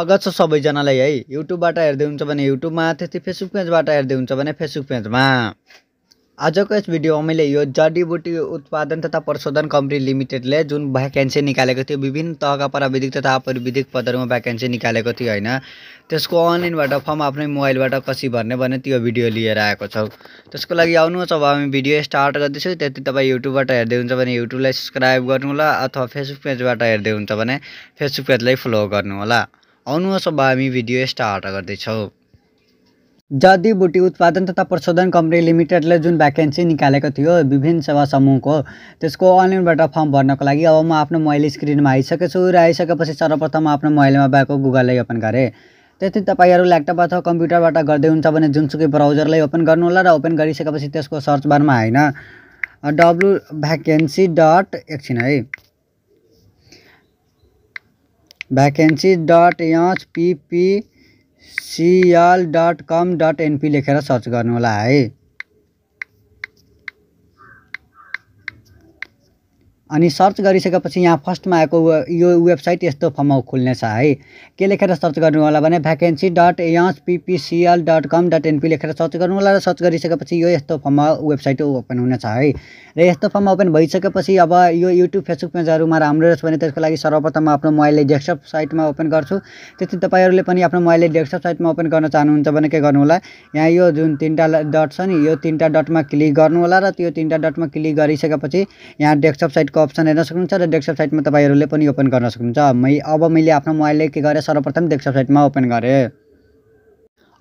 स्वागत छ सबैजनालाई है युट्युबबाट हेर्दै हुन्छ भने युट्युबमा त्यस्तै फेसबुक पेजबाट हेर्दै हुन्छ भने फेसबुक पेजमा आजको यस भिडियोमा मैले यो जडीबुटी उत्पादन तथा प्रशोधन कम्पनी लिमिटेडले जुन भ्याकेन्सी निकालेको थियो विभिन्न तहका प्राविधिक तथा अप्राविधिक पदहरूमा भ्याकेन्सी निकालेको थियो होइन त्यसको अनलाइनबाट फर्म आफ्नै मोबाइलबाट कसरी भर्ने भने त्यो भिडियो लिएर आएको छौँ त्यसको लागि आउनुहोस् अब हामी भिडियो स्टार्ट गर्दैछौँ त्यति तपाईँ युट्युबबाट हेर्दै हुन्छ भने युट्युबलाई सब्सक्राइब गर्नु होला अथवा फेसबुक पेजबाट हेर्दै हुन्छ भने फेसबुक पेजलाई फलो गर्नु होला आउनुहोस् अब हामी भिडियो स्टार्ट गर्दैछौँ बुटी उत्पादन तथा प्रशोधन कम्पनी लिमिटेडले जुन भ्याकेन्सी निकालेको थियो विभिन्न सेवा समूहको त्यसको अनलाइनबाट फर्म भर्नको लागि अब म आफ्नो मोबाइल स्क्रिनमा छु र आइसकेपछि सर्वप्रथम आफ्नो मोबाइलमा भएको गुगललाई ओपन गरेँ त्यति तपाईँहरू ल्यापटप अथवा कम्प्युटरबाट गर्दै हुन्छ भने जुनसुकै ब्राउजरलाई ओपन गर्नुहोला र ओपन गरिसकेपछि त्यसको सर्च बारमा होइन डब्लु भ्याकेन्सी डट एकछिन है vacancy dot H PPCL dot com dot NP लेखेर सर्च गर्नुहोला है अनि सर्च गरिसकेपछि यहाँ फर्स्टमा आएको यो वेबसाइट यस्तो फर्ममा खुल्नेछ है के लेखेर सर्च गर्नु होला भने vacancy dot S PPCL dot com dot NP लेखेर सर्च गर्नु होला र सर्च गरिसकेपछि यो यस्तो फर्ममा वेबसाइट ओपन हुनेछ है र यस्तो फर्म ओपन भइसकेपछि अब यो युट्युब फेसबुक पेजहरूमा राम्रो रहेछ भने त्यसको लागि सर्वप्रथम म आफ्नो मोबाइलले डेस्कटप साइटमा ओपन गर्छु त्यस्तै तपाईँहरूले पनि आफ्नो मोबाइलले डेस्कटप साइटमा ओपन गर्न चाहनुहुन्छ भने के गर्नु होला यहाँ यो जुन तिनवटा डट छ नि यो तिनवटा डटमा क्लिक गर्नु होला र त्यो तिनवटा डटमा क्लिक गरिसकेपछि यहाँ डेस्कटप साइट को अप्सन हेन सकूँ और डेस्कटप साइट में तैयार ओपन कर सकूँ मई अब मैं आपको मोबाइल के करें सर्वप्रथम डेस्कटप में ओपन करें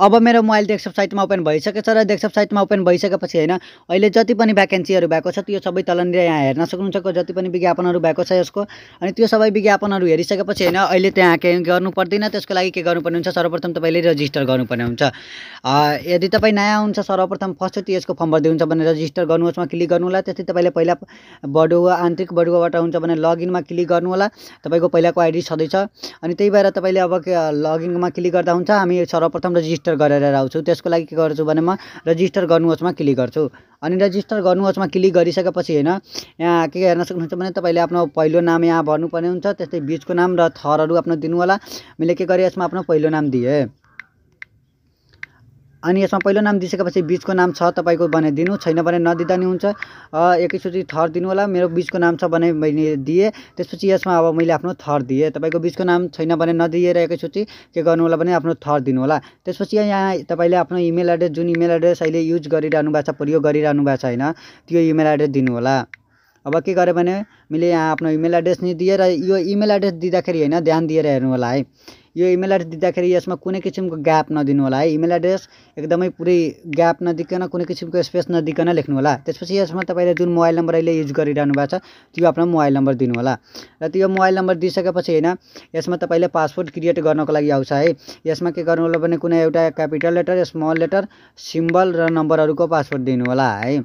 अब मेरो मोबाइल डेस्कटप साइटमा ओपन भइसकेछ र डेस्कटप साइटमा ओपन भइसकेपछि होइन अहिले जति पनि भ्याकेन्सीहरू भएको छ त्यो सबै तलनिर यहाँ हेर्न सक्नुहुन्छ जति पनि विज्ञापनहरू भएको छ यसको अनि त्यो सबै विज्ञापनहरू हेरिसकेपछि होइन अहिले त्यहाँ के गर्नु पर्दैन त्यसको लागि के गर्नुपर्ने हुन्छ सर्वप्रथम तपाईँले रजिस्टर गर्नुपर्ने हुन्छ यदि तपाईँ नयाँ हुन्छ सर्वप्रथम फर्स्टचोटि यसको फर्म भर्दै हुन्छ भने रजिस्टर गर्नुहोस्मा क्लिक गर्नु होला त्यस्तै तपाईँले पहिला बडुवा आन्तरिक बडुवाबाट हुन्छ भने लगइनमा क्लिक गर्नु होला तपाईँको पहिलाको आइडी छँदैछ अनि त्यही भएर तपाईँले अब लगइनमा क्लिक गर्दा हुन्छ हामी सर्वप्रथम रजिस्टर रेजिस्टर गरेर आउँछु त्यसको लागि के गर्छु भने म रजिस्टर गर्नुहोस्मा क्लिक गर्छु अनि रजिस्टर गर्नुहोस्मा क्लिक गरिसकेपछि होइन यहाँ के हेर्न सक्नुहुन्छ भने तपाईँले आफ्नो पहिलो नाम यहाँ भर्नुपर्ने हुन्छ त्यस्तै बिचको नाम र थरहरू आफ्नो दिनु होला मैले के गरेँ यसमा आफ्नो पहिलो नाम दिएँ अनि यसमा पहिलो नाम दिइसकेपछि बिचको नाम छ तपाईँको दिनु छैन भने नदिँदा नि हुन्छ एकैचोटि थर दिनु होला मेरो बिचको नाम छ भने मैले दिएँ त्यसपछि यसमा अब मैले आफ्नो थर दिएँ तपाईँको बिचको नाम छैन भने नदिएर एकैचोटि के गर्नु होला भने आफ्नो थर दिनु होला त्यसपछि यहाँ तपाईँले आफ्नो इमेल एड्रेस जुन इमेल एड्रेस अहिले युज गरिरहनु भएको छ प्रयोग गरिरहनु भएको छ होइन त्यो इमेल एड्रेस दिनु होला अब के गरेँ भने मैले यहाँ आफ्नो इमेल एड्रेस नि र यो इमेल एड्रेस दिँदाखेरि होइन ध्यान दिएर हेर्नु होला है यो इमेल एड्रेस दिँदाखेरि यसमा कुनै किसिमको ग्याप नदिनु होला है इमेल एड्रेस एकदमै पुरै ग्याप नदिकन कुनै किसिमको स्पेस नदिकन लेख्नु होला त्यसपछि यसमा तपाईँले जुन मोबाइल नम्बर अहिले युज गरिरहनु भएको छ त्यो आफ्नो मोबाइल नम्बर दिनु होला र त्यो मोबाइल नम्बर दिइसकेपछि होइन यसमा तपाईँले पासपोर्ट क्रिएट गर्नको लागि आउँछ है यसमा के गर्नु होला भने कुनै एउटा capital letter small letter symbol र नम्बरहरूको पासपोर्ट दिनु होला है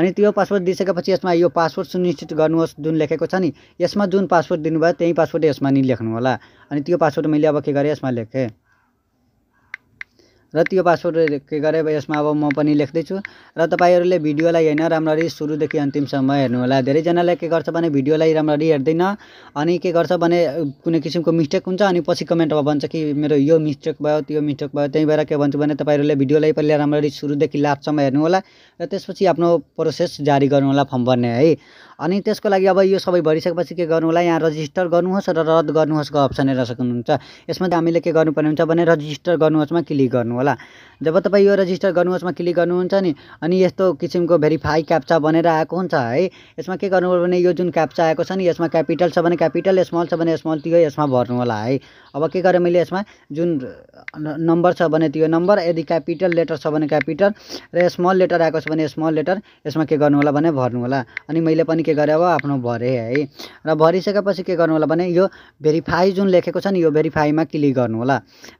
अनि त्यो पासवर्ड दिइसकेपछि यसमा यो पासवर्ड सुनिश्चित गर्नुहोस् जुन लेखेको छ नि यसमा जुन पासवर्ड दिनुभयो त्यही पासवर्ड यसमा नि लेख्नु होला अनि त्यो पासवर्ड मैले अब के गरेँ यसमा लेखेँ र त्यो पासवर्ड के गरे यसमा अब म पनि लेख्दैछु र तपाईँहरूले भिडियोलाई होइन राम्ररी सुरुदेखि अन्तिमसम्म हेर्नुहोला धेरैजनाले के गर्छ भने भिडियोलाई राम्ररी हेर्दैन अनि के गर्छ भने कुनै किसिमको मिस्टेक हुन्छ अनि पछि कमेन्टमा भन्छ कि मेरो यो मिस्टेक भयो त्यो मिस्टेक भयो त्यही भएर के भन्छु भने तपाईँहरूले भिडियोलाई पहिला राम्ररी सुरुदेखि लास्टसम्म हेर्नुहोला र त्यसपछि आफ्नो प्रोसेस जारी गर्नुहोला फर्म भर्ने है अनि त्यसको लागि अब यो सबै भरिसकेपछि के गर्नु होला यहाँ रजिस्टर गर्नुहोस् र रद्द गर्नुहोस्को अप्सन हेर्न सक्नुहुन्छ यसमा त हामीले के गर्नुपर्ने हुन्छ भने रजिस्टर गर्नुहोस्मा क्लिक गर्नु होला जब तपाईँ यो रजिस्टर गर्नुहोस्मा क्लिक गर्नुहुन्छ नि अनि यस्तो किसिमको भेरिफाई क्याप्चा बनेर आएको हुन्छ है यसमा के गर्नु भने यो जुन क्याप्चा आएको छ नि यसमा क्यापिटल छ भने क्यापिटल स्मल छ भने स्मल त्यो यसमा भर्नु होला है अब के गरेँ मैले यसमा जुन नम्बर छ भने त्यो नम्बर यदि क्यापिटल लेटर छ भने क्यापिटल र स्मल लेटर आएको छ भने स्मल लेटर यसमा के गर्नु होला भने भर्नु होला अनि मैले पनि के गरे अब आफ्नो भरे है र भरिसकेपछि के गर्नु होला भने यो भेरिफाई जुन लेखेको छ नि यो भेरिफाईमा क्लिक गर्नु होला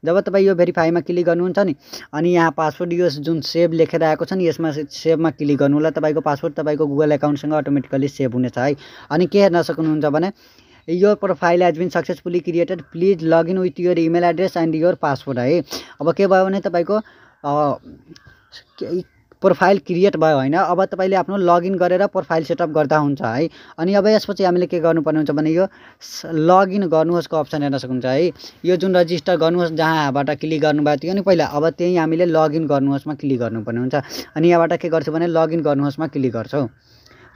जब तपाईँ यो भेरिफाईमा क्लिक गर्नुहुन्छ नि अनि यहाँ पासवर्ड यो जुन सेभ लेखेर आएको छ नि यसमा सेभमा क्लिक गर्नु होला तपाईँको पासवर्ड तपाईँको गुगल एकाउन्टसँग अटोमेटिकली सेभ हुनेछ है अनि के हेर्न सक्नुहुन्छ भने यो profile has been successfully created please login with your email address and your password है अब के भयो भने तपाईँको प्रोफाइल क्रिएट भयो होइन अब तपाईँले आफ्नो लगइन गरेर प्रोफाइल सेटअप गर्दा हुन्छ है अनि अब यसपछि हामीले के गर्नुपर्ने हुन्छ भने यो लगइन गर्नुहोस्को अप्सन हेर्न सक्नुहुन्छ है यो जुन रजिस्टर गर्नुहोस् जहाँबाट क्लिक गर्नुभएको थियो नि पहिला अब त्यहीँ हामीले लगइन गर्नुहोस्मा क्लिक गर्नुपर्ने हुन्छ अनि यहाँबाट के गर्छौँ भने लगइन गर्नुहोस्मा क्लिक गर्छौँ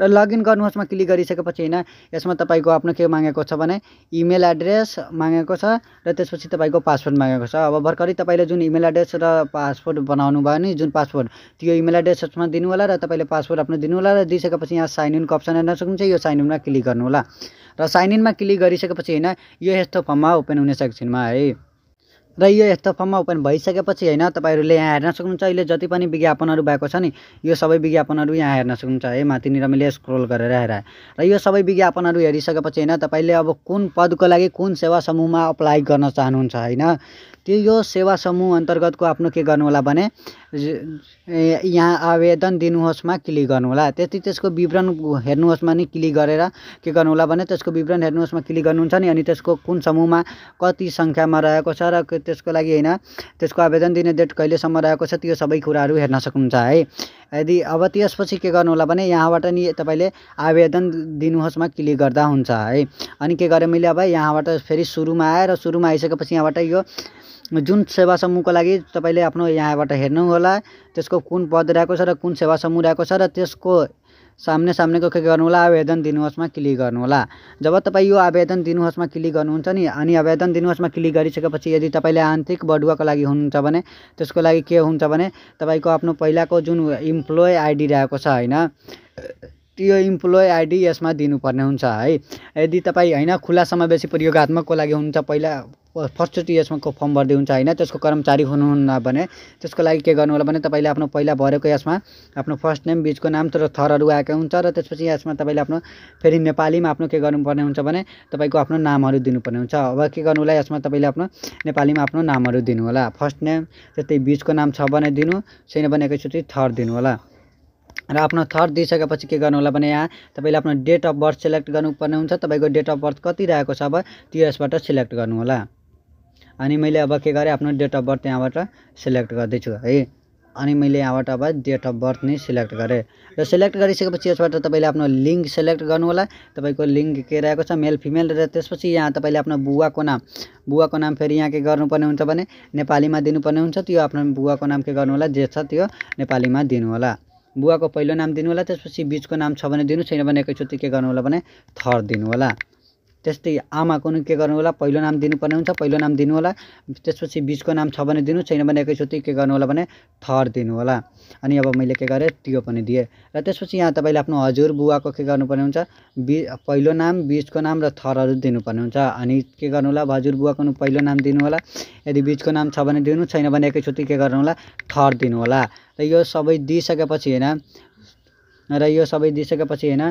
र लगइन गर्नुहोस्मा क्लिक गरिसकेपछि होइन यसमा तपाईँको आफ्नो के मागेको छ भने इमेल एड्रेस मागेको छ र त्यसपछि तपाईँको पासवर्ड मागेको छ अब भर्खरै तपाईँले जुन इमेल एड्रेस र पासवर्ड बनाउनु भयो नि जुन पासवर्ड त्यो इमेल एड्रेसमा यसमा दिनु होला र तपाईँले पासवर्ड आफ्नो दिनु होला र दिइसकेपछि यहाँ साइन इनको अप्सन हेर्न सक्नुहुन्छ यो साइन इनमा क्लिक गर्नु होला र साइन इनमा क्लिक गरिसकेपछि होइन यो यस्तो फर्ममा ओपन हुने सेक्सनमा है र यो यस्तो फर्ममा ओपन भइसकेपछि होइन तपाईँहरूले यहाँ हेर्न सक्नुहुन्छ अहिले जति पनि विज्ञापनहरू भएको छ नि यो सबै विज्ञापनहरू यहाँ हेर्न सक्नुहुन्छ है माथिनिर मैले स्क्रोल गरेर हेरेँ र यो सबै विज्ञापनहरू हेरिसकेपछि होइन तपाईँले अब कुन पदको लागि कुन सेवा समूहमा अप्लाई गर्न चाहनुहुन्छ होइन त्यो यो सेवा समूह अन्तर्गतको आफ्नो के गर्नुहोला भने यहाँ आवेदन दिनुहोस्मा क्लिक गर्नु होला त्यति त्यसको विवरण हेर्नुहोस्मा नि क्लिक गरेर के गर्नुहोला भने त्यसको विवरण हेर्नुहोस्मा क्लिक गर्नुहुन्छ नि अनि त्यसको कुन समूहमा कति सङ्ख्यामा रहेको छ र त्यसको लागि होइन त्यसको आवेदन दिने डेट कहिलेसम्म रहेको छ त्यो सबै कुराहरू हेर्न सक्नुहुन्छ है यदि अब त्यसपछि के गर्नुहोला भने यहाँबाट नि तपाईँले आवेदन दिनुहोस्मा क्लिक गर्दा हुन्छ है अनि के गरेँ मैले अब यहाँबाट फेरि सुरुमा आएँ र सुरुमा आइसकेपछि यहाँबाट यो जुन सेवा समूहको लागि तपाईँले आफ्नो यहाँबाट हेर्नुहोला त्यसको कुन पद रहेको छ र कुन सेवा समूह रहेको छ र त्यसको सामने सामनेको के गर्नु होला आवेदन दिनुहोस्मा क्लिक गर्नु होला जब तपाईँ यो आवेदन दिनुहोस्मा क्लिक गर्नुहुन्छ नि अनि आवेदन दिनुहोस्मा क्लिक गरिसकेपछि यदि तपाईँले आन्तरिक बढुवाको लागि हुनुहुन्छ भने त्यसको लागि के हुन्छ भने तपाईँको आफ्नो पहिलाको जुन इम्प्लोय आइडी रहेको छ होइन त्यो इम्प्लोय आइडी यसमा दिनुपर्ने हुन्छ है यदि तपाईँ होइन खुला समावेशी प्रयोगत्मकको लागि हुनुहुन्छ पहिला फर्स्टचोटि यसमा को फर्म भर्दै हुन्छ होइन त्यसको कर्मचारी हुनुहुन्न भने त्यसको लागि के गर्नु होला भने तपाईँले आफ्नो पहिला भरेको यसमा आफ्नो फर्स्ट नेम बिचको नाम तर थरहरू आएको हुन्छ र त्यसपछि यसमा तपाईँले आफ्नो फेरि नेपालीमा आफ्नो के गर्नुपर्ने हुन्छ भने तपाईँको आफ्नो नामहरू दिनुपर्ने हुन्छ अब के गर्नु होला यसमा तपाईँले आफ्नो नेपालीमा आफ्नो नामहरू दिनु होला फर्स्ट नेम त्यस्तै बिचको नाम छ भने दिनु छैन भने एकैचोटि थर दिनु होला र आफ्नो थर्ड दिइसकेपछि के गर्नु होला भने यहाँ तपाईँले आफ्नो डेट अफ बर्थ सेलेक्ट गर्नुपर्ने हुन्छ तपाईँको डेट अफ बर्थ कति रहेको छ अब त्यो यसबाट सिलेक्ट गर्नु होला अनि मैले अब के गरेँ आफ्नो डेट अफ बर्थ यहाँबाट सिलेक्ट गर्दैछु है अनि मैले यहाँबाट अब डेट अफ बर्थ नै सिलेक्ट गरेँ र सिलेक्ट गरिसकेपछि यसबाट तपाईँले आफ्नो लिङ्क सेलेक्ट होला तपाईँको लिङ्क के रहेको छ मेल फिमेल र त्यसपछि यहाँ तपाईँले आफ्नो बुवाको नाम बुवाको नाम फेरि यहाँ के गर्नुपर्ने हुन्छ भने नेपालीमा दिनुपर्ने हुन्छ त्यो आफ्नो बुवाको नाम के गर्नु होला जे छ त्यो नेपालीमा दिनु होला बुवाको पहिलो नाम दिनु होला त्यसपछि बिचको नाम छ भने दिनु छैन भने एकैचोटि के गर्नु होला भने थर्ड होला त्यस्तै आमाको के गर्नु होला पहिलो नाम दिनुपर्ने हुन्छ पहिलो नाम दिनु होला त्यसपछि बिचको नाम छ भने दिनु छैन भने एकैचोटि के गर्नु होला भने थर दिनु होला अनि अब मैले के गरेँ त्यो पनि दिएँ र त्यसपछि यहाँ तपाईँले आफ्नो हजुर बुवाको के गर्नुपर्ने हुन्छ बि पहिलो नाम बिचको नाम र थरहरू दिनुपर्ने हुन्छ अनि के गर्नु होला हजुर बुवाको पहिलो नाम दिनु होला यदि बिचको नाम छ भने दिनु छैन भने एकैचोटि के गर्नु होला थर दिनु होला र यो सबै दिइसकेपछि होइन र यो सबै दिइसकेपछि होइन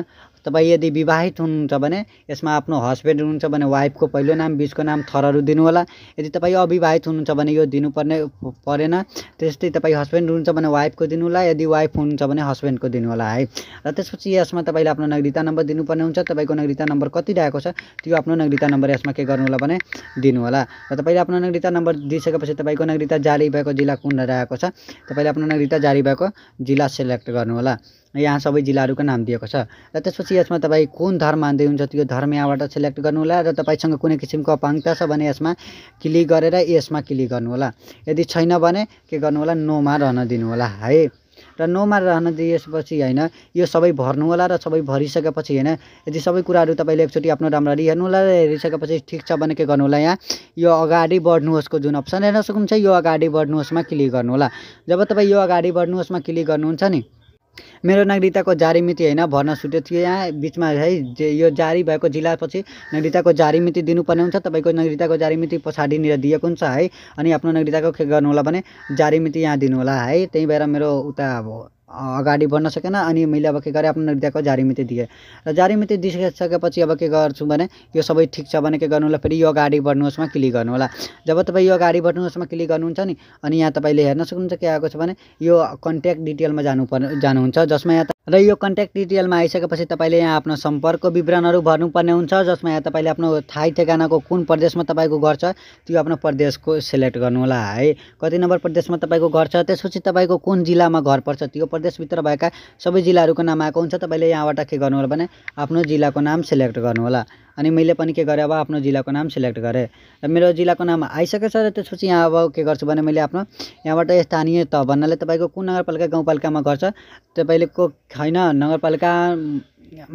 तपाईँ यदि विवाहित हुनुहुन्छ भने यसमा आफ्नो हस्बेन्ड हुनुहुन्छ भने वाइफको पहिलो नाम बिचको नाम थरहरू दिनुहोला यदि तपाईँ अविवाहित हुनुहुन्छ भने यो दिनुपर्ने परेन त्यस्तै तपाईँ हस्बेन्ड हुनुहुन्छ भने वाइफको दिनुहोला यदि वाइफ हुनुहुन्छ भने हस्बेन्डको दिनुहोला है र त्यसपछि यसमा तपाईँले आफ्नो नागरिकता नम्बर दिनुपर्ने हुन्छ तपाईँको नागरिकता नम्बर कति रहेको छ त्यो आफ्नो नागरिकता नम्बर यसमा के गर्नु होला भने दिनुहोला र तपाईँले आफ्नो नागरिकता नम्बर दिइसकेपछि तपाईँको नागरिकता जारी भएको जिल्ला कुन रहेको छ तपाईँले आफ्नो नागरिकता जारी भएको जिल्ला सेलेक्ट गर्नुहोला यहाँ सबै जिल्लाहरूको नाम दिएको छ र त्यसपछि यसमा तपाईँ कुन धर्म मान्दै हुन्छ त्यो धर्म यहाँबाट सेलेक्ट गर्नु होला र तपाईँसँग कुनै किसिमको अपाङ्गता छ भने यसमा क्लिक गरेर यसमा क्लिक गर्नु होला यदि छैन भने के गर्नु होला नोमा रहन होला है र नोमा रहन दिएपछि होइन यो सबै भर्नु होला र सबै भरिसकेपछि होइन यदि सबै कुराहरू तपाईँले एकचोटि आफ्नो राम्ररी हेर्नु होला र हेरिसकेपछि ठिक छ भने के गर्नु होला यहाँ यो अगाडि बढ्नुहोस्को जुन अप्सन हेर्न सक्नुहुन्छ यो अगाडि बढ्नुहोस्मा क्लिक गर्नु होला जब तपाईँ यो अगाडि बढ्नुहोस्मा क्लिक गर्नुहुन्छ नि मेरो नागरिकताको जारी मिति होइन भर्न छुटेको थियो यहाँ बिचमा है यो जारी भएको जिल्लापछि नागरिकताको जारी मिति दिनुपर्ने हुन्छ तपाईँको नागरिकताको जारी मिति पछाडिनिर दिएको हुन्छ है अनि आफ्नो नागरिकताको के गर्नु होला भने जारी मिति यहाँ दिनुहोला है त्यही भएर मेरो उता अब अगाडि बढ्न सकेन अनि मैले अब के गरेँ आफ्नो हृदयको जारी मिति दिएँ र जारी मिति दिइसकेपछि अब के गर्छु भने यो सबै ठिक छ भने के गर्नु होला फेरि यो अगाडि बढ्नुहोस्मा क्लिक गर्नु होला जब तपाईँ यो अगाडि बढ्नुहोस्मा क्लिक गर्नुहुन्छ नि अनि यहाँ तपाईँले हेर्न सक्नुहुन्छ के आएको छ भने यो कन्ट्याक्ट डिटेलमा जानु पर्ने जानुहुन्छ जसमा यहाँ र यो कन्ट्याक्ट डिटेलमा आइसकेपछि तपाईँले यहाँ आफ्नो सम्पर्क विवरणहरू भर्नुपर्ने हुन्छ जसमा यहाँ तपाईँले आफ्नो थाहै ठेगानाको कुन प्रदेशमा तपाईँको घर छ त्यो आफ्नो प्रदेशको सेलेक्ट गर्नुहोला है कति नम्बर प्रदेशमा तपाईँको घर छ त्यसपछि तपाईँको कुन जिल्लामा घर पर्छ त्यो प्रदेशभित्र भएका सबै जिल्लाहरूको नाम आएको हुन्छ तपाईँले यहाँबाट के गर्नु होला भने आफ्नो जिल्लाको नाम सेलेक्ट गर्नुहोला अनि मैले पनि के गरेँ अब आफ्नो जिल्लाको नाम सिलेक्ट गरेँ र मेरो जिल्लाको नाम आइसकेछ र त्यसपछि यहाँ अब के गर्छु भने मैले आफ्नो यहाँबाट स्थानीय त भन्नाले तपाईँको कुन नगरपालिका गाउँपालिकामा गर्छ तपाईँले को होइन नगरपालिका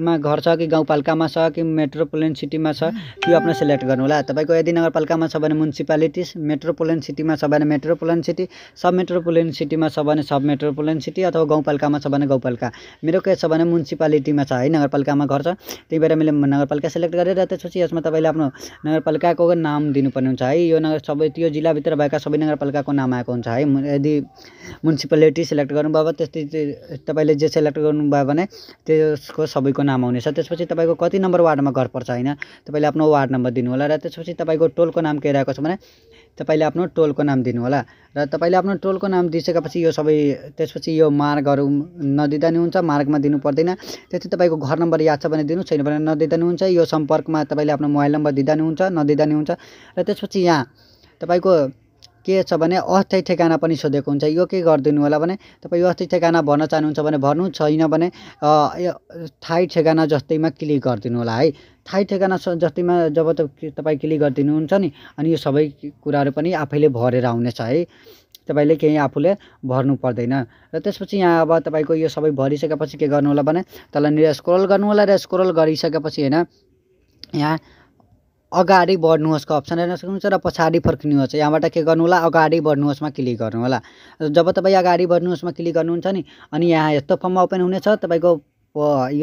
मा घर छ कि गाउँपालिकामा छ कि मेट्रोपोलियन सिटीमा छ त्यो आफ्नो सेलेक्ट गर्नु होला तपाईँको यदि नगरपालिकामा छ भने म्युनिसिपालिटी मेट्रोपोलियन सिटीमा छ भने मेट्रोपोलियन सिटी सब मेट्रोपोलियन सिटीमा छ भने सब मेट्रोपोलियन सिटी अथवा गाउँपालिकामा छ भने गाउँपालिका मेरो के छ भने म्युनिसिपालिटीमा छ है नगरपालिकामा घर छ त्यही भएर मैले नगरपालिका सेलेक्ट गरेर त्यसपछि यसमा तपाईँले आफ्नो नगरपालिकाको नाम दिनुपर्ने हुन्छ है यो नगर सबै त्यो जिल्लाभित्र भएका सबै नगरपालिकाको नाम आएको हुन्छ है यदि म्युनिसिपालिटी सेलेक्ट गर्नुभयो त्यस्तै तपाईँले जे सेलेक्ट गर्नुभयो भने त्यसको सबैको नाम आउनेछ त्यसपछि तपाईँको कति नम्बर वार्डमा घर पर्छ होइन तपाईँले आफ्नो वार्ड नम्बर दिनुहोला र त्यसपछि तपाईँको टोलको नाम के रहेको छ भने तपाईँले आफ्नो टोलको नाम दिनुहोला र तपाईँले आफ्नो टोलको नाम दिइसकेपछि यो सबै त्यसपछि यो मार्गहरू नदिँदा नि हुन्छ मार्गमा दिनु पर्दैन त्यति तपाईँको घर नम्बर याद छ भने दिनु छैन भने नदिँदा नि हुन्छ यो सम्पर्कमा तपाईँले आफ्नो मोबाइल नम्बर दिँदा नि हुन्छ नदिँदा नि हुन्छ र त्यसपछि यहाँ तपाईँको के छ भने अस्थायी ठेगाना पनि सोधेको हुन्छ यो के गरिदिनु होला भने तपाईँ यो अस्थायी ठेगाना भर्न चाहनुहुन्छ भने भर्नु छैन भने थाई ठेगाना जस्तैमा क्लिक गरिदिनु होला है थाई ठेगाना जस्तैमा जब तपाईँ क्लिक गरिदिनुहुन्छ नि अनि यो सबै कुराहरू पनि आफैले भरेर आउनेछ है तपाईँले केही आफूले भर्नु पर्दैन र त्यसपछि यहाँ अब तपाईँको यो सबै भरिसकेपछि के गर्नु होला भने तल स्क्रोल गर्नु होला र स्क्रोल गरिसकेपछि होइन यहाँ अगाडि बढ्नुहोस्को अप्सन हेर्न सक्नुहुन्छ र पछाडि फर्किनुहोस् यहाँबाट के गर्नु होला अगाडि बढ्नुहोस्मा क्लिक गर्नु होला जब तपाईँ अगाडि बढ्नुहोस्मा क्लिक गर्नुहुन्छ नि अनि यहाँ यस्तो फर्ममा ओपन हुनेछ तपाईँको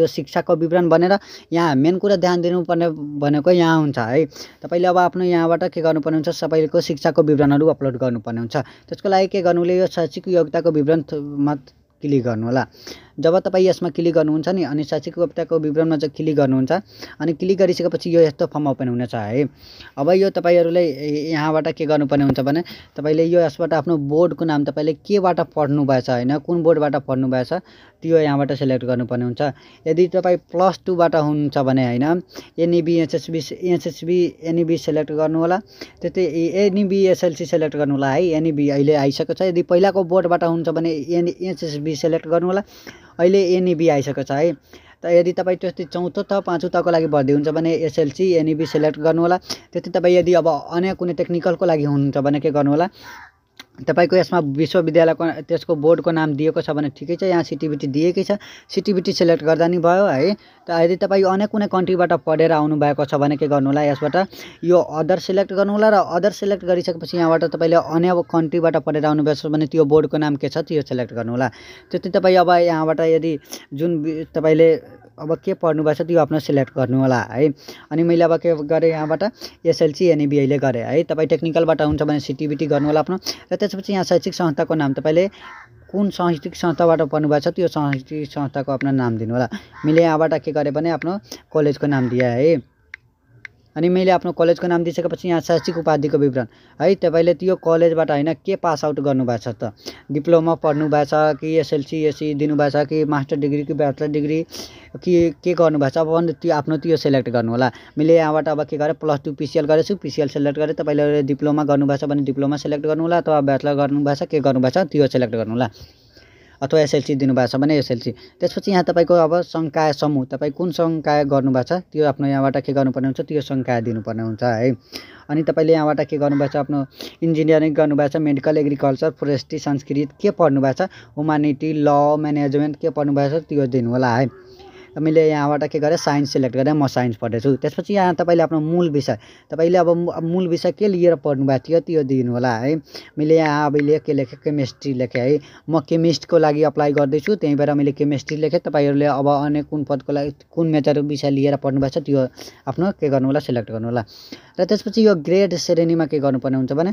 यो शिक्षाको विवरण भनेर यहाँ मेन कुरा ध्यान दिनुपर्ने भनेको यहाँ हुन्छ है तपाईँले अब आफ्नो यहाँबाट के गर्नुपर्ने हुन्छ सबैको शिक्षाको विवरणहरू अपलोड गर्नुपर्ने हुन्छ त्यसको लागि के गर्नुले यो शैक्षिक योग्यताको विवरणमा क्लिक गर्नु होला जब तपाईँ यसमा क्लिक गर्नुहुन्छ नि अनि शैक्षिक योग्यताको विवरणमा चाहिँ क्लिक गर्नुहुन्छ अनि क्लिक गरिसकेपछि यो यस्तो फर्म ओपन हुनेछ है अब यो तपाईँहरूलाई यहाँबाट के गर्नुपर्ने हुन्छ भने तपाईँले यो यसबाट आफ्नो बोर्डको नाम तपाईँले केबाट पढ्नुभएछ होइन कुन बोर्डबाट पढ्नुभएछ त्यो यहाँबाट सेलेक्ट गर्नुपर्ने हुन्छ यदि तपाईँ प्लस टूबाट हुनुहुन्छ भने होइन NEB HSB HSB NEB select गर्नु होला त्यस्तै एनइबी एसएलसी सेलेक्ट गर्नु होला है एनइबी अहिले आइसकेको छ यदि पहिलाको बोर्डबाट हुन्छ भने एन सेलेक्ट गर्नु होला अहिले एनइबी e आइसकेको छ है त यदि तपाईँ त्यस्तै चौथो त पाँचौँ तको लागि भर्ती हुन्छ भने एसएलसी एनइबी सेलेक्ट गर्नुहोला त्यति तपाईँ यदि अब अन्य कुनै टेक्निकलको लागि हुनुहुन्छ भने के गर्नुहोला तपाईँको यसमा विश्वविद्यालयको त्यसको बोर्डको नाम दिएको छ भने ठिकै छ यहाँ सिटिबिटी दिएकै छ सिटिबिटी सेलेक्ट गर्दा नि भयो है त यदि तपाईँ अनेक कुनै कन्ट्रीबाट पढेर आउनुभएको छ भने के गर्नु होला यसबाट यो अदर सेलेक्ट गर्नु होला र अदर सेलेक्ट गरिसकेपछि यहाँबाट तपाईँले अन्य कन्ट्रीबाट पढेर आउनुभएको छ भने त्यो बोर्डको नाम के छ त्यो सेलेक्ट गर्नु होला त्यति तपाईँ अब यहाँबाट यदि जुन तपाईँले अब के पढ्नु छ त्यो आफ्नो सेलेक्ट गर्नु होला है अनि मैले अब के गरेँ यहाँबाट एसएलसी एनइबिआईले गरेँ है तपाईँ टेक्निकलबाट हुन्छ भने सिटिबिटी गर्नु होला आफ्नो र त्यसपछि यहाँ शैक्षिक संस्थाको नाम तपाईँले कुन सांस्कृतिक संस्थाबाट पढ्नुभएको छ त्यो सांस्कृतिक संस्थाको आफ्नो नाम दिनु होला मैले यहाँबाट के गरेँ भने आफ्नो कलेजको नाम दिएँ है अनि मैले आफ्नो कलेजको नाम दिइसकेपछि यहाँ शैक्षिक उपाधिको विवरण है तपाईँले त्यो कलेजबाट होइन के पास आउट गर्नुभएको छ त डिप्लोमा पढ्नुभएको छ कि एसएलसी एससी छ कि मास्टर डिग्री कि ब्याचलर डिग्री कि के गर्नुभएको छ अब त्यो आफ्नो त्यो सेलेक्ट गर्नु होला मैले यहाँबाट अब के गरेँ प्लस टू पिसिएल गरेछु पिसिएल सेलेक्ट गरेँ तपाईँले डिप्लोमा गर्नुभएको छ भने डिप्लोमा सेलेक्ट गर्नु होला अथवा ब्याचलर गर्नुभएको छ के गर्नुभएको छ त्यो सेलेक्ट गर्नु होला अथवा एसएलसी दिनुभएको छ भने एसएलसी त्यसपछि यहाँ तपाईँको अब सङ्काय समूह तपाईँ कुन सङ्काय गर्नुभएको छ त्यो आफ्नो यहाँबाट के गर्नुपर्ने हुन्छ त्यो सङ्काय दिनुपर्ने हुन्छ है अनि तपाईँले यहाँबाट के गर्नुभएको छ आफ्नो इन्जिनियरिङ गर्नुभएको छ मेडिकल एग्रिकल्चर फोरेस्ट्री संस्कृत के पढ्नुभएको छ ह्युमानिटी ल म्यानेजमेन्ट के पढ्नुभएको छ त्यो दिनु होला है मैले यहाँबाट के गरेँ साइन्स सेलेक्ट गरेँ म साइन्स पढ्दैछु त्यसपछि यहाँ तपाईँले आफ्नो मूल विषय तपाईँले अब मूल विषय के लिएर पढ्नुभएको थियो त्यो दिनु होला है मैले यहाँ अहिले के लेखेँ केमिस्ट्री लेखेँ है म केमिस्टको लागि अप्लाई गर्दैछु त्यही भएर मैले केमिस्ट्री लेखेँ तपाईँहरूले अब अन्य कुन पदको लागि कुन मेजर विषय लिएर पढ्नुभएको छ त्यो आफ्नो के गर्नु होला सेलेक्ट गर्नु होला र त्यसपछि यो ग्रेड श्रेणीमा के गर्नुपर्ने हुन्छ भने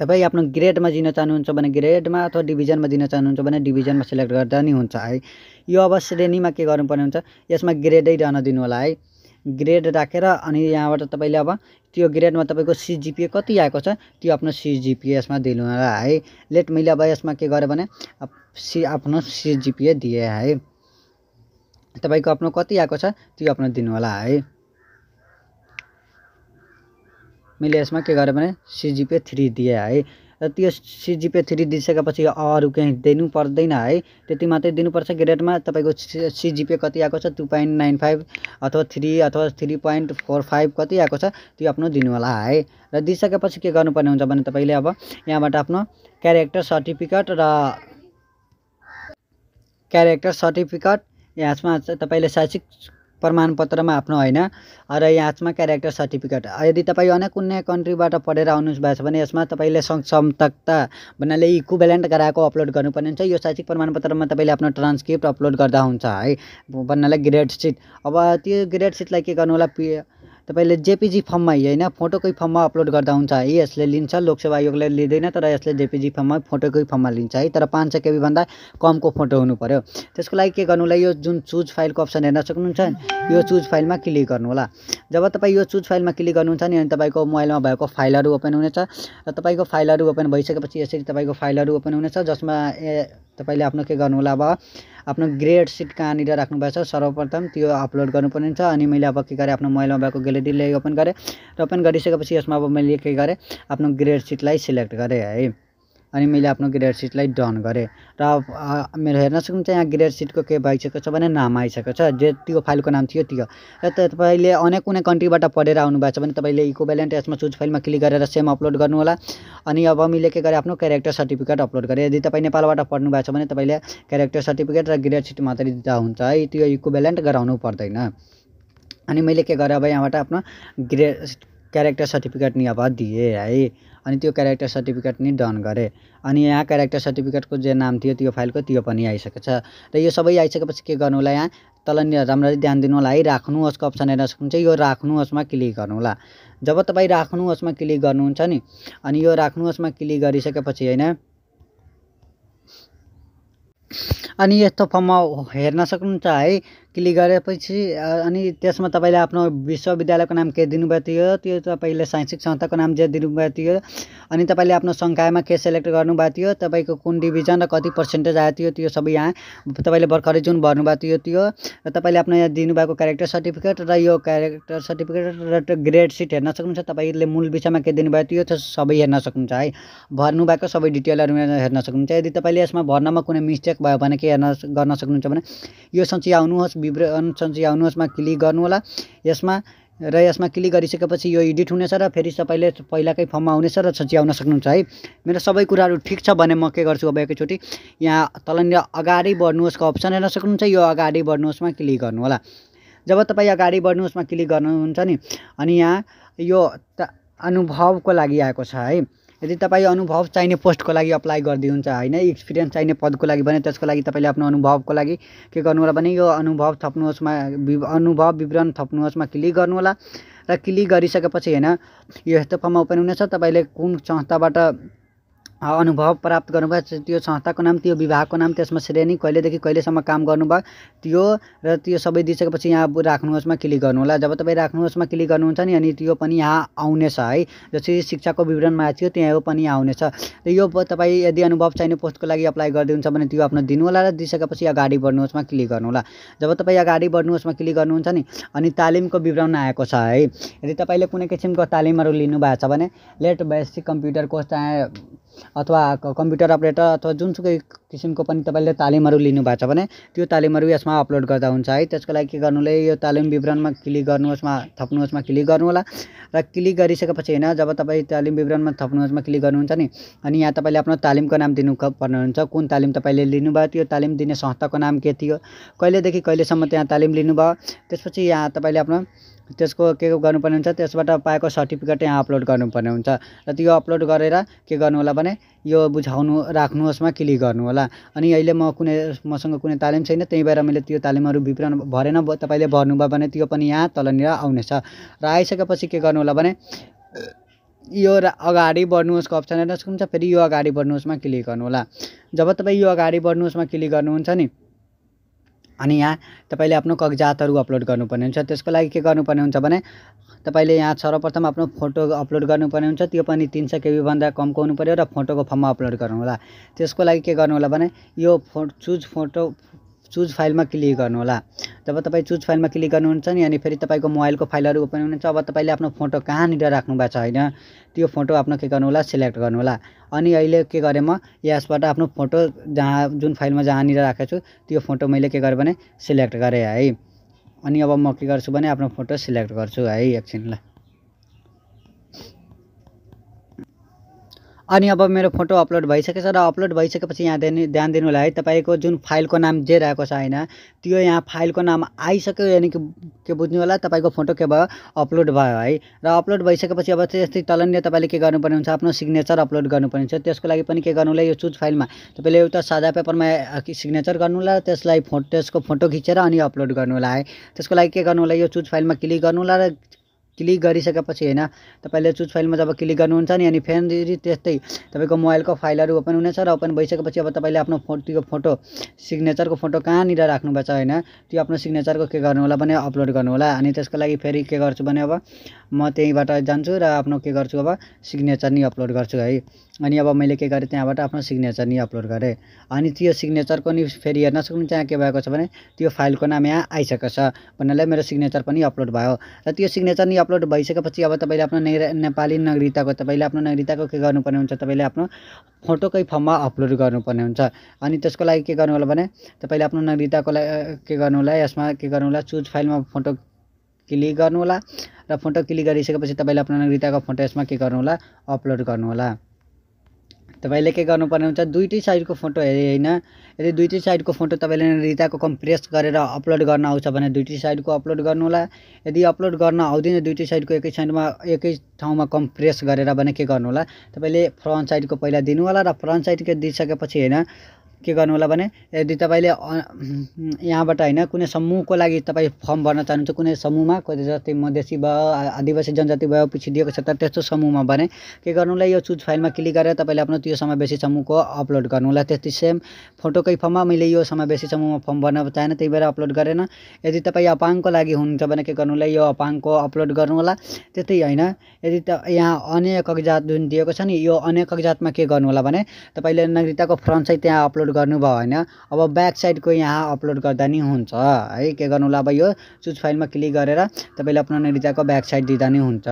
तपाईँ आफ्नो ग्रेडमा दिन चाहनुहुन्छ भने ग्रेडमा अथवा डिभिजनमा दिन चाहनुहुन्छ भने डिभिजनमा सिलेक्ट गर्दा नि हुन्छ है यो अब श्रेणीमा के गर्नुपर्ने हुन्छ यसमा ग्रेडै रहन दिनु होला है ग्रेड राखेर अनि यहाँबाट तपाईँले अब त्यो ग्रेडमा तपाईँको सिजिपिए कति आएको छ त्यो आफ्नो सिजिपिए यसमा दिनु होला है लेट मैले अब यसमा के गरेँ भने सि आफ्नो सिजिपिए दिएँ है तपाईँको आफ्नो कति आएको छ त्यो आफ्नो दिनु होला है मैले यसमा के गरेँ भने सिजिपे थ्री दिएँ है र त्यो सिजिपे थ्री दिइसकेपछि अरू केही दिनु पर्दैन है त्यति मात्रै दिनुपर्छ ग्रेडमा तपाईँको सिजिपे कति आएको छ टु पोइन्ट नाइन फाइभ अथवा थ्री अथवा थ्री पोइन्ट फोर फाइभ कति आएको छ त्यो आफ्नो दिनुहोला है र दिइसकेपछि के गर्नुपर्ने हुन्छ भने तपाईँले अब यहाँबाट आफ्नो क्यारेक्टर सर्टिफिकेट र क्यारेक्टर सर्टिफिकेट यसमा तपाईँले शैक्षिक प्रमाणपत्रमा आफ्नो होइन र याचमा क्यारेक्टर सर्टिफिकेट यदि तपाईँ अन्य कुनै कन्ट्रीबाट पढेर आउनु भएको छ भने यसमा तपाईँले सक्षमता भन्नाले ब्यालेन्ट गराएको अपलोड गर्नुपर्ने हुन्छ यो शैक्षिक प्रमाणपत्रमा तपाईँले आफ्नो ट्रान्सक्रिप्ट अपलोड गर्दा हुन्छ है भन्नाले ग्रेड सिट अब त्यो ग्रेड सिटलाई के गर्नु होला पि तपाईँले जेपिजी फर्ममा होइन फोटोकै फर्ममा अपलोड गर्दा हुन्छ है यसले लिन्छ लोकसेवा आयोगले लिँदैन तर यसले जेपिजी फर्ममा फोटोकै फर्ममा लिन्छ है तर पाँच सय केबीभन्दा कमको फोटो हुनु पऱ्यो त्यसको लागि के गर्नु होला यो जुन चुज फाइलको अप्सन हेर्न सक्नुहुन्छ यो चुज फाइलमा क्लिक गर्नु होला जब तपाईँ यो चुज फाइलमा क्लिक गर्नुहुन्छ नि अनि तपाईँको मोबाइलमा भएको फाइलहरू ओपन हुनेछ र तपाईँको फाइलहरू ओपन भइसकेपछि यसरी तपाईँको फाइलहरू ओपन हुनेछ जसमा ए तपाईँले आफ्नो के गर्नु होला अब आफ्नो ग्रेड सिट कहाँनिर छ सर्वप्रथम त्यो अपलोड गर्नुपर्ने छ अनि मैले अब के गरेँ आफ्नो मोबाइलमा भएको ग्यालेरीलाई ओपन गरेँ र ओपन गरिसकेपछि यसमा अब मैले के गरेँ आफ्नो ग्रेड सिटलाई सिलेक्ट गरेँ है अनि मैले आफ्नो ग्रेड सिटलाई डन गरेँ र मेरो हेर्न सक्नुहुन्छ यहाँ ग्रेड सिटको के भइसकेको छ भने नाम आइसकेको छ जे त्यो फाइलको नाम थियो त्यो र तपाईँले अनेक कुनै कन्ट्रीबाट पढेर आउनुभएको छ भने तपाईँले इको ब्यालेन्ट यसमा चुज फाइलमा क्लिक गरेर सेम अपलोड गर्नु होला अनि अब मैले के गरेँ आफ्नो क्यारेक्टर सर्टिफिकेट अपलोड गरेँ यदि तपाईँ नेपालबाट पढ्नु भएको छ भने तपाईँले क्यारेक्टर सर्टिफिकेट र ग्रेड सिट मात्रै दिँदा हुन्छ है त्यो इको ब्यालेन्ट गराउनु पर्दैन अनि मैले के गरेँ अब यहाँबाट आफ्नो ग्रेड क्यारेक्टर सर्टिफिकेट नि अब दिएँ है अनि त्यो क्यारेक्टर सर्टिफिकेट नि डन गरेँ अनि यहाँ क्यारेक्टर सर्टिफिकेटको जे नाम थियो त्यो फाइलको त्यो पनि आइसकेको छ र यो सबै आइसकेपछि के गर्नु होला यहाँ तल राम्ररी ध्यान दिनु होला है राख्नु राख्नुहोस्को अप्सन हेर्न सक्नुहुन्छ यो राख्नु उसमा क्लिक गर्नु होला जब तपाईँ उसमा क्लिक गर्नुहुन्छ नि अनि यो राख्नु उसमा क्लिक गरिसकेपछि होइन अनि यस्तो फर्ममा हेर्न सक्नुहुन्छ है क्लिक गरेपछि अनि त्यसमा तपाईँले आफ्नो विश्वविद्यालयको नाम के दिनुभएको थियो त्यो तपाईँले शैक्षिक संस्थाको नाम जे दिनुभएको थियो अनि तपाईँले आफ्नो सङ्ख्यामा के सेलेक्ट गर्नुभएको थियो तपाईँको कुन डिभिजन र कति पर्सेन्टेज आएको थियो त्यो सबै यहाँ तपाईँले भर्खरै जुन भर्नुभएको थियो त्यो र तपाईँले आफ्नो यहाँ दिनुभएको क्यारेक्टर सर्टिफिकेट र यो क्यारेक्टर सर्टिफिकेट र ग्रेड सिट हेर्न सक्नुहुन्छ तपाईँले मूल विषयमा के दिनुभएको थियो त्यो सबै हेर्न सक्नुहुन्छ है भर्नुभएको सबै डिटेलहरू हेर्न सक्नुहुन्छ यदि तपाईँले यसमा भर्नमा कुनै मिस्टेक भयो भने के हेर्न गर्न सक्नुहुन्छ भने यो सूची आउनुहोस् विवरण संच्याउनुहोस्मा क्लिक गर्नुहोला यसमा र यसमा क्लिक गरिसकेपछि यो एडिट हुनेछ र फेरि तपाईँले पहिलाकै फर्ममा आउनेछ र आउन सक्नुहुन्छ है मेरो सबै कुराहरू ठिक छ भने म के गर्छु अब एकैचोटि यहाँ तलनिर अगाडि बढ्नुहोस्को अप्सन हेर्न सक्नुहुन्छ यो अगाडि बढ्नुहोस्मा क्लिक गर्नु होला जब तपाईँ अगाडि बढ्नुहोस्मा क्लिक गर्नुहुन्छ नि अनि यहाँ यो अनुभवको लागि आएको छ है यदि तपाईँ अनुभव चाहिने पोस्टको लागि अप्लाई गरिदिनुहुन्छ होइन एक्सपिरियन्स चाहिने पदको लागि भने त्यसको लागि तपाईँले आफ्नो अनुभवको लागि के गर्नु होला भने यो अनुभव थप्नुहोस्मा अनुभव विवरण थप्नुहोस्मा क्लिक गर्नु होला र क्लिक गरिसकेपछि होइन यो यस्तो फर्ममा ओपन हुनेछ तपाईँले कुन संस्थाबाट अनुभव प्राप्त गर्नुभयो त्यो संस्थाको नाम त्यो विभागको नाम त्यसमा श्रेणी कहिलेदेखि कहिलेसम्म काम गर्नुभयो त्यो र त्यो सबै दिइसकेपछि यहाँ राख्नुहोस्मा क्लिक गर्नुहोला जब तपाईँ राख्नुहोस्मा क्लिक गर्नुहुन्छ नि अनि त्यो पनि यहाँ आउनेछ है जसरी शिक्षाको विवरणमा थियो त्यहाँ पनि आउनेछ र यो तपाईँ यदि अनुभव चाहिने पोस्टको लागि अप्लाई गरिदिनुहुन्छ भने त्यो आफ्नो दिनुहोला र दिइसकेपछि अगाडि बढ्नुहोस्मा क्लिक गर्नुहोला जब तपाईँ अगाडि बढ्नुहोस्मा क्लिक गर्नुहुन्छ नि अनि तालिमको विवरण आएको छ है यदि तपाईँले कुनै किसिमको तालिमहरू लिनुभएको छ भने लेट बेसिक कम्प्युटर कोर्स चाहे अथवा कम्प्युटर अपरेटर अथवा जुनसुकै किसिमको पनि तपाईँले तालिमहरू लिनुभएको छ भने त्यो तालिमहरू यसमा अपलोड गर्दा हुन्छ है त्यसको लागि के गर्नुले यो तालिम विवरणमा क्लिक गर्नुहोस्मा थप्नुहोस्मा क्लिक गर्नुहोला र क्लिक गरिसकेपछि होइन जब तपाईँ तालिम विवरणमा थप्नुहोस्मा क्लिक गर्नुहुन्छ नि अनि यहाँ तपाईँले आफ्नो तालिमको नाम दिनु पर्नुहुन्छ कुन तालिम तपाईँले लिनुभयो त्यो तालिम दिने संस्थाको नाम के थियो कहिलेदेखि कहिलेसम्म त्यहाँ तालिम लिनुभयो त्यसपछि यहाँ तपाईँले आफ्नो त्यसको के गर्नुपर्ने हुन्छ त्यसबाट पाएको सर्टिफिकेट यहाँ अपलोड गर्नुपर्ने हुन्छ र त्यो अपलोड गरेर के गर्नु होला भने यो बुझाउनु राख्नुहोस्मा क्लिक गर्नु होला अनि अहिले म कुनै मसँग कुनै तालिम छैन त्यही भएर मैले त्यो तालिमहरू विवरण भरेन तपाईँले भर्नुभयो भने त्यो पनि यहाँ तलनिर आउनेछ र आइसकेपछि के गर्नु होला भने यो अगाडि बढ्नुहोस्को अप्सन हेर्न हुन्छ फेरि यो अगाडि बढ्नुहोस्मा क्लिक गर्नु होला जब तपाईँ यो अगाडि बढ्नुहोस्मा क्लिक गर्नुहुन्छ नि अनि यहाँ तपाईँले आफ्नो कागजातहरू अपलोड गर्नुपर्ने हुन्छ त्यसको लागि के गर्नुपर्ने हुन्छ भने तपाईँले यहाँ सर्वप्रथम आफ्नो फोटो अपलोड गर्नुपर्ने हुन्छ त्यो पनि तिन सय केबीभन्दा कमको हुनु पऱ्यो र फोटोको फर्ममा अपलोड गर्नु होला त्यसको लागि के गर्नु होला भने यो फो चुज फोटो चुज फाइलमा क्लिक गर्नुहोला जब तपाईँ चुज फाइलमा क्लिक गर्नुहुन्छ नि अनि फेरि तपाईँको मोबाइलको फाइलहरू ओपन हुनुहुन्छ अब तपाईँले आफ्नो फोटो कहाँनिर राख्नु भएको छ होइन त्यो फोटो आफ्नो के गर्नु होला सिलेक्ट गर्नु होला अनि अहिले के गरेँ म यसबाट आफ्नो फोटो जहाँ जुन फाइलमा जहाँनिर राखेको छु त्यो फोटो मैले के गरेँ भने सिलेक्ट गरेँ है अनि अब म के गर्छु भने आफ्नो फोटो सिलेक्ट गर्छु है एकछिनलाई अनि अब मेरो फोटो अपलोड भइसकेछ र अपलोड भइसकेपछि यहाँ ध्यान ध्यान दिनु होला है तपाईँको जुन फाइलको नाम जे रहेको छ होइन त्यो यहाँ फाइलको नाम आइसक्यो यानि कि के बुझ्नु होला तपाईँको फोटो के भयो अपलोड भयो है र अपलोड भइसकेपछि अब त्यस्तै तलनीय तपाईँले के गर्नुपर्ने हुन्छ आफ्नो सिग्नेचर अपलोड गर्नुपर्ने हुन्छ त्यसको लागि पनि के गर्नुलाई यो चुज फाइलमा तपाईँले एउटा सादा पेपरमा सिग्नेचर होला त्यसलाई फोटो त्यसको फोटो खिचेर अनि अपलोड गर्नु होला है त्यसको लागि के गर्नु होला यो चुज फाइलमा क्लिक गर्नु होला र क्लिक गरिसकेपछि होइन तपाईँले चुज फाइलमा जब क्लिक गर्नुहुन्छ नि अनि फेरि त्यस्तै तपाईँको मोबाइलको फाइलहरू ओपन हुनेछ र ओपन भइसकेपछि अब तपाईँले आफ्नो फो त्यो फोटो सिग्नेचरको फोटो कहाँनिर राख्नुभएको छ होइन त्यो आफ्नो सिग्नेचरको के गर्नु होला भने अपलोड गर्नु होला अनि त्यसको लागि फेरि के गर्छु भने अब म त्यहीँबाट जान्छु र आफ्नो के गर्छु अब सिग्नेचर नि अपलोड गर्छु है अनि अब मैले के गरेँ त्यहाँबाट आफ्नो सिग्नेचर नि अपलोड गरेँ अनि त्यो सिग्नेचरको नि फेरि हेर्न सक्नु त्यहाँ के भएको छ भने त्यो फाइलको नाम यहाँ आइसकेको छ भन्नाले मेरो सिग्नेचर पनि अपलोड भयो र त्यो सिग्नेचर नि अपलोड भइसकेपछि अब तपाईँले आफ्नो नेपाली नागरिकताको तपाईँले आफ्नो नागरिकताको के गर्नुपर्ने हुन्छ तपाईँले आफ्नो फोटोकै फर्ममा अपलोड गर्नुपर्ने हुन्छ अनि त्यसको लागि के गर्नु होला भने तपाईँले आफ्नो नागरिकताको लागि के गर्नु होला यसमा के गर्नु होला चुज फाइलमा फोटो क्लिक गर्नु होला र फोटो क्लिक गरिसकेपछि तपाईँले आफ्नो नागरिकताको फोटो यसमा के गर्नु होला अपलोड गर्नु होला तपाईँले के गर्नुपर्ने हुन्छ दुइटै साइडको फोटो हेरे होइन यदि दुइटै साइडको फोटो तपाईँले रिताको कम्प्रेस गरेर अपलोड गर्न आउँछ भने दुइटै साइडको अपलोड गर्नु होला यदि अपलोड गर्न आउँदैन दुइटै साइडको एकै साइडमा एकै ठाउँमा कम्प्रेस गरेर भने के गर्नु होला तपाईँले फ्रन्ट साइडको पहिला दिनु होला र फ्रन्ट साइडको दिइसकेपछि होइन के गर्नु होला भने यदि तपाईँले यहाँबाट होइन कुनै समूहको लागि तपाईँ फर्म भर्न चाहनुहुन्छ कुनै समूहमा जस्तै मधेसी भयो आदिवासी जनजाति भयो पछि दिएको छ तर त्यस्तो समूहमा भने के गर्नुलाई यो चुज फाइलमा क्लिक गरेर तपाईँले आफ्नो त्यो समावेशी समूहको अपलोड गर्नुहोला त्यति सेम फोटोकै फर्ममा मैले यो समावेशी समूहमा फर्म भर्न चाहेन त्यही भएर अपलोड गरेन यदि तपाईँ अपाङको लागि हुनुहुन्छ भने के गर्नुलाई यो अपाङको अपलोड गर्नुहोला त्यति होइन यदि त यहाँ अन्य कगजात जुन दिएको छ नि यो अन्य कगजातमा के गर्नुहोला भने तपाईँले नागरिकताको फर्म चाहिँ त्यहाँ अपलोड अपलोड गर्नुभयो होइन अब ब्याक साइडको यहाँ अपलोड गर्दा नि हुन्छ है के गर्नु होला अब यो चुज फाइलमा क्लिक गरेर तपाईँले आफ्नो रिजाको ब्याक साइड दिँदा नि हुन्छ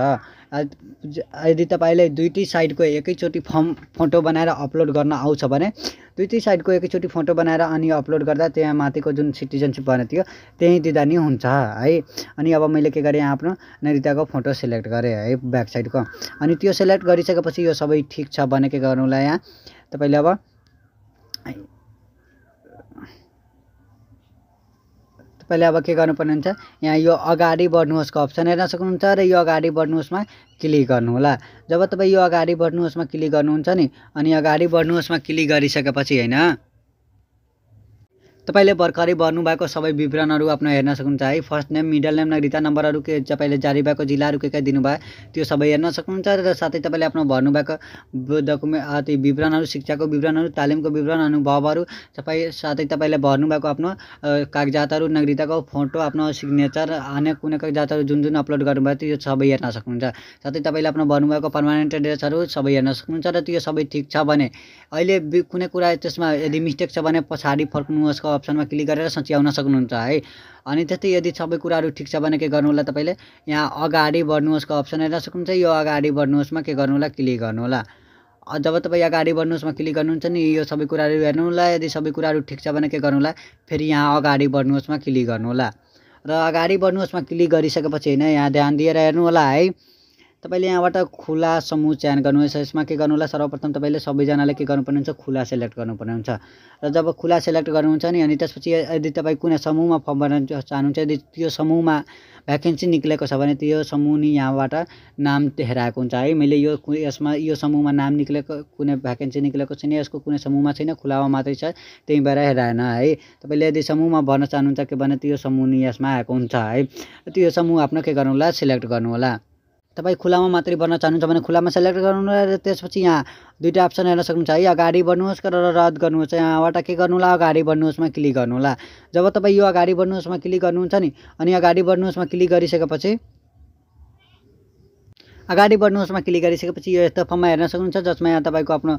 यदि तपाईँले दुइटै साइडको एकैचोटि फर्म फोटो बनाएर अपलोड गर्न आउँछ भने दुइटै साइडको एकैचोटि फोटो बनाएर अनि अपलोड गर्दा त्यहाँ माथिको जुन सिटिजनसिप भनेको थियो त्यहीँ दिँदा नि हुन्छ है अनि अब मैले के गरेँ यहाँ आफ्नो नरिताको फोटो सेलेक्ट गरेँ है ब्याक साइडको अनि त्यो सेलेक्ट गरिसकेपछि यो सबै ठिक छ भने के गर्नुलाई यहाँ तपाईँले अब तपाईँले अब के गर्नुपर्ने हुन्छ यहाँ यो अगाडि बढ्नुहोस्को अप्सन हेर्न सक्नुहुन्छ र यो अगाडि बढ्नुहोस्मा क्लिक गर्नु होला जब तपाईँ यो अगाडि बढ्नुहोस्मा क्लिक गर्नुहुन्छ नि अनि अगाडि बढ्नुहोस्मा क्लिक गरिसकेपछि होइन तपाईँले भर्खरै भर्नुभएको सबै विवरणहरू आफ्नो हेर्न सक्नुहुन्छ है फर्स्ट नेम मिडल नेम नागरिकता नम्बरहरू के तपाईँले जारी भएको जिल्लाहरू के के दिनुभयो त्यो सबै हेर्न सक्नुहुन्छ र साथै तपाईँले आफ्नो भर्नुभएको डकुमेन्ट ती विवरणहरू शिक्षाको विवरणहरू तालिमको विवरण अनुभवहरू तपाईँ साथै तपाईँले भर्नुभएको आफ्नो कागजातहरू नागरिकताको फोटो आफ्नो सिग्नेचर अन्य कुनै कागजातहरू जुन जुन अपलोड गर्नुभयो त्यो सबै हेर्न सक्नुहुन्छ साथै तपाईँले आफ्नो भर्नुभएको पर्मानेन्ट एड्रेसहरू सबै हेर्न सक्नुहुन्छ र त्यो सबै ठिक छ भने अहिले कुनै कुरा त्यसमा यदि मिस्टेक छ भने पछाडि फर्क्नुहोस् अप्सनमा क्लिक गरेर सच्याउन सक्नुहुन्छ है अनि त्यस्तै यदि सबै कुराहरू ठिक छ भने के गर्नु होला तपाईँले यहाँ अगाडि बढ्नुहोस्को अप्सन हेर्न सक्नुहुन्छ यो अगाडि बढ्नुहोस्मा के गर्नु होला क्लिक गर्नु गर्नुहोला जब तपाईँ अगाडि बढ्नुहोस्मा क्लिक गर्नुहुन्छ नि यो सबै कुराहरू हेर्नुहोला यदि सबै कुराहरू ठिक छ भने के गर्नु होला फेरि यहाँ अगाडि बढ्नुहोस्मा क्लिक गर्नु होला र अगाडि बढ्नुहोस्मा क्लिक गरिसकेपछि होइन यहाँ ध्यान दिएर हेर्नु होला है तपाईँले यहाँबाट खुला समूह चयन गर्नुहोस् यसमा के गर्नु होला सर्वप्रथम तपाईँले सबैजनाले के गर्नुपर्ने हुन्छ खुला सेलेक्ट गर्नुपर्ने हुन्छ र जब खुला सेलेक्ट गर्नुहुन्छ नि अनि त्यसपछि यदि तपाईँ कुनै समूहमा फर्म भर्न चाहनुहुन्छ यदि त्यो समूहमा भ्याकेन्सी निक्लेको छ भने त्यो समूह नि यहाँबाट नाम हेराएको हुन्छ है मैले यो यसमा यो समूहमा नाम निक्लेको कुनै भ्याकेन्सी निक्लेको छैन यसको कुनै समूहमा छैन खुलामा मात्रै छ त्यही भएर हेराएन है तपाईँले यदि समूहमा भर्न चाहनुहुन्छ के भने त्यो समूह नि यसमा आएको हुन्छ है त्यो समूह आफ्नो के गर्नु होला सेलेक्ट गर्नु होला तपाईँ खुलामा मात्रै बढ्न चाहनुहुन्छ भने खुलामा सेलेक्ट गर्नु र त्यसपछि यहाँ दुइटा अप्सन हेर्न सक्नुहुन्छ है अगाडि बढ्नुहोस् र रद्द गर्नुहोस् यहाँबाट के गर्नु गर्नुहोला अगाडि बढ्नुहोस्मा क्लिक गर्नुहोला जब तपाईँ यो अगाडि बढ्नुहोस्मा क्लिक गर्नुहुन्छ नि अनि अगाडि बढ्नुहोस्मा क्लिक गरिसकेपछि अगाडि बढ्नुहोस्मा क्लिक गरिसकेपछि यो यस्तो फर्ममा हेर्न सक्नुहुन्छ जसमा यहाँ तपाईँको आफ्नो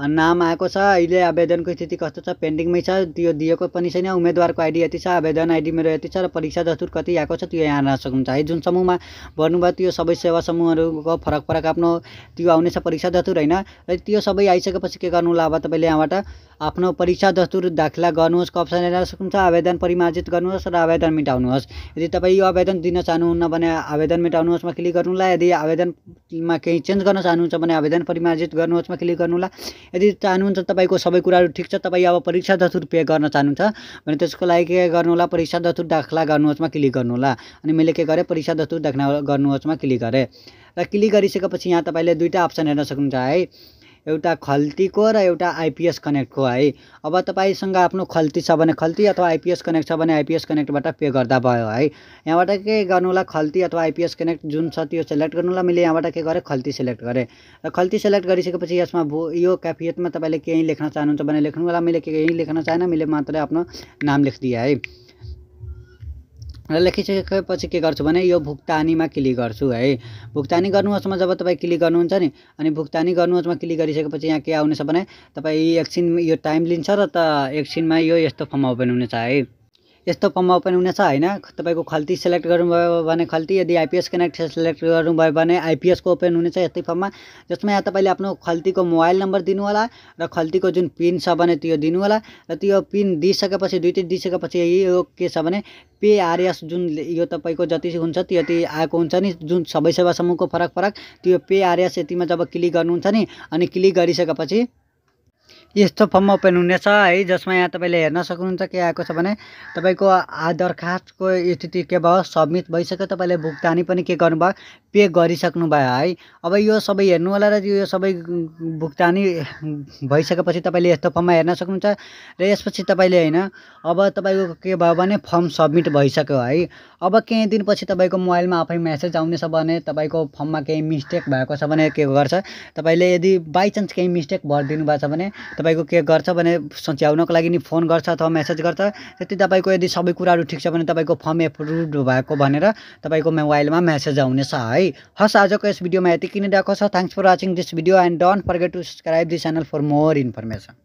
नाम आएको छ अहिले आवेदनको स्थिति कस्तो छ पेन्डिङमै छ त्यो दिएको पनि छैन उम्मेदवारको आइडी यति छ आवेदन आइडी मेरो यति छ र परीक्षा दस्तुर कति आएको छ त्यो यहाँ हेर्न सक्नुहुन्छ है जुन समूहमा भन्नुभयो त्यो सबै सेवा समूहहरूको फरक फरक आफ्नो त्यो आउनेछ परीक्षा दस्तुर होइन र त्यो सबै आइसकेपछि के गर्नु होला अब तपाईँले यहाँबाट आफ्नो परीक्षा दस्तुर दाखिला गर्नुहोस् कप्सन हेर्न सक्नुहुन्छ आवेदन परिमार्जित गर्नुहोस् र आवेदन मेटाउनुहोस् यदि तपाईँ यो आवेदन दिन चाहनुहुन्न भने आवेदन मेटाउनुहोस्मा क्लिक गर्नुहोला यदि आवेदनमा केही चेन्ज गर्न चाहनुहुन्छ भने आवेदन परिमार्जित गर्नुहोस्मा क्लिक गर्नुहोला यदि चाहनुहुन्छ तपाईँको सबै कुराहरू ठिक छ तपाईँ अब परीक्षा दस्तुर पे गर्न चाहनुहुन्छ भने त्यसको लागि के गर्नुहोला परीक्षा दस्तुर दाखला गर्नुहोस्मा क्लिक गर्नुहोला अनि मैले के गरेँ परीक्षा दस्तुर दाखला गर्नुहोस्मा क्लिक गरेँ र क्लिक गरिसकेपछि यहाँ तपाईँले दुईवटा अप्सन हेर्न सक्नुहुन्छ है एउटा खल्तीको र एउटा आइपिएस कनेक्टको है अब तपाईँसँग आफ्नो खल्ती छ भने खल्ती अथवा आइपिएस कनेक्ट छ भने आइपिएस कनेक्टबाट पे गर्दा भयो है यहाँबाट के गर्नुलाई खल्ती अथवा आइपिएस कनेक्ट जुन छ त्यो सेलेक्ट गर्नुलाई मैले यहाँबाट के गरेँ खल्ती सेलेक्ट गरेँ र खल्ती सेलेक्ट गरिसकेपछि यसमा भो यो क्याफियतमा तपाईँले केही लेख्न चाहनुहुन्छ भने लेख्नु होला मैले केही लेख्न चाहेन मैले मात्रै आफ्नो नाम लेखिदिएँ है र लेखिसकेपछि के गर्छु भने यो भुक्तानीमा क्लिक गर्छु है भुक्तानी गर्नुहोस्मा जब तपाईँ क्लिक गर्नुहुन्छ नि अनि भुक्तानी गर्नुहोस्मा क्लिक गरिसकेपछि यहाँ के आउनेछ भने तपाईँ एकछिन यो टाइम लिन्छ र त एकछिनमा यो यस्तो फर्म ओपन हुनेछ है यस्तो फर्ममा पनि हुनेछ होइन तपाईँको खल्ती सेलेक्ट गर्नुभयो भने खल्ती यदि आइपिएस कनेक्ट सेलेक्ट गर्नुभयो भने आइपिएसको ओपन हुनेछ यस्तै फर्ममा जसमा यहाँ तपाईँले आफ्नो खल्तीको मोबाइल नम्बर दिनुहोला र खल्तीको जुन पिन छ भने त्यो दिनुहोला र त्यो पिन दिइसकेपछि दुइटै दिइसकेपछि यो के छ भने पेआरएस जुन यो तपाईँको जति हुन्छ त्यो यति आएको हुन्छ नि जुन सबै सेवा समूहको फरक फरक त्यो पेआरएस यतिमा जब क्लिक गर्नुहुन्छ नि अनि क्लिक गरिसकेपछि यस्तो फर्म ओपन हुनेछ है जसमा यहाँ तपाईँले हेर्न सक्नुहुन्छ के आएको छ भने तपाईँको दरखास्तको स्थिति के भयो सब्मिट भइसक्यो तपाईँले भुक्तानी पनि के गर्नुभयो पे गरिसक्नुभयो है अब यो सबै हेर्नु होला र यो सबै भुक्तानी भइसकेपछि तपाईँले यस्तो फर्ममा हेर्न सक्नुहुन्छ र यसपछि तपाईँले होइन अब तपाईँको के भयो भने फर्म सब्मिट भइसक्यो है अब केही दिनपछि तपाईँको मोबाइलमा आफै मेसेज आउनेछ भने तपाईँको फर्ममा केही मिस्टेक भएको छ भने के गर्छ तपाईँले यदि बाइचान्स केही मिस्टेक भरिदिनु भएको छ भने तपाईँको के गर्छ भने सच्याउनको लागि नि फोन गर्छ अथवा मेसेज गर्छ त्यति तपाईँको यदि सबै कुराहरू ठिक छ भने तपाईँको फर्म एप्रुभ भएको भनेर तपाईँको मोबाइलमा मेसेज आउनेछ है हस् आजको यस भिडियोमा यति किनिरहेको छ thanks for watching this video and don't forget to subscribe this channel for more information